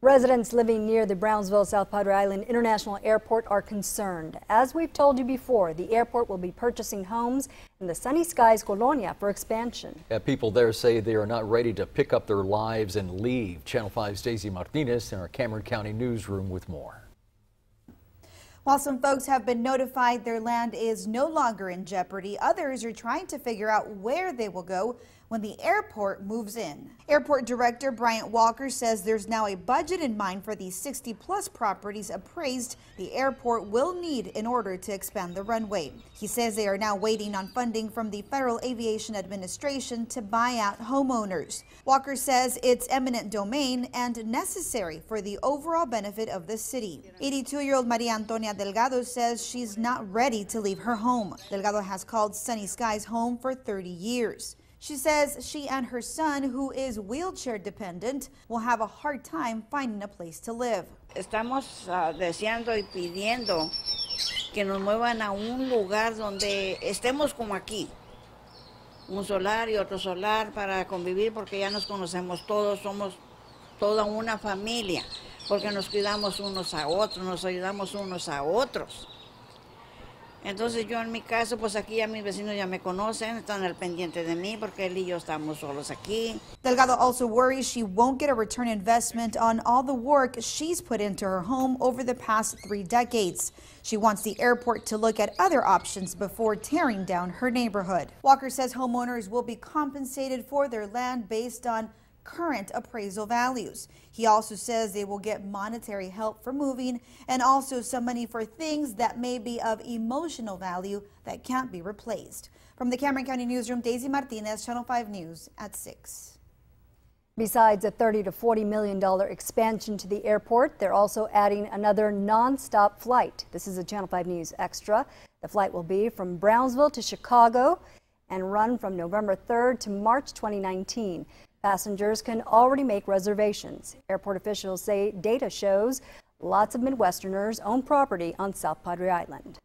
Residents living near the Brownsville South Padre Island International Airport are concerned. As we've told you before, the airport will be purchasing homes in the Sunny Skies Colonia for expansion. Yeah, people there say they are not ready to pick up their lives and leave. Channel 5's Daisy Martinez in our Cameron County newsroom with more. While some folks have been notified their land is no longer in jeopardy, others are trying to figure out where they will go when the airport moves in. Airport Director Bryant Walker says there's now a budget in mind for the 60 plus properties appraised the airport will need in order to expand the runway. He says they are now waiting on funding from the Federal Aviation Administration to buy out homeowners. Walker says it's eminent domain and necessary for the overall benefit of the city. 82 year old Maria Antonia Delgado says she's not ready to leave her home. Delgado has called Sunny Skies home for 30 years. She says she and her son, who is wheelchair dependent, will have a hard time finding a place to live. Estamos uh, deseando y pidiendo que nos muevan a un lugar donde estemos como aquí. Un solar y otro solar para convivir porque ya nos conocemos todos, somos toda una familia. porque nos cuidamos unos a otros, nos ayudamos unos a otros. Entonces yo en mi caso, pues aquí ya mis vecinos ya me conocen, están al pendiente de mí porque él y yo estamos solos aquí. Delgado also worries she won't get a return investment on all the work she's put into her home over the past three decades. She wants the airport to look at other options before tearing down her neighborhood. Walker says homeowners will be compensated for their land based on current appraisal values. He also says they will get monetary help for moving and also some money for things that may be of emotional value that can't be replaced. From the Cameron County Newsroom, Daisy Martinez, Channel 5 News at 6. Besides a 30 to 40 million dollar expansion to the airport, they're also adding another nonstop flight. This is a Channel 5 News Extra. The flight will be from Brownsville to Chicago and run from November 3rd to March 2019. Passengers can already make reservations. Airport officials say data shows lots of Midwesterners own property on South Padre Island.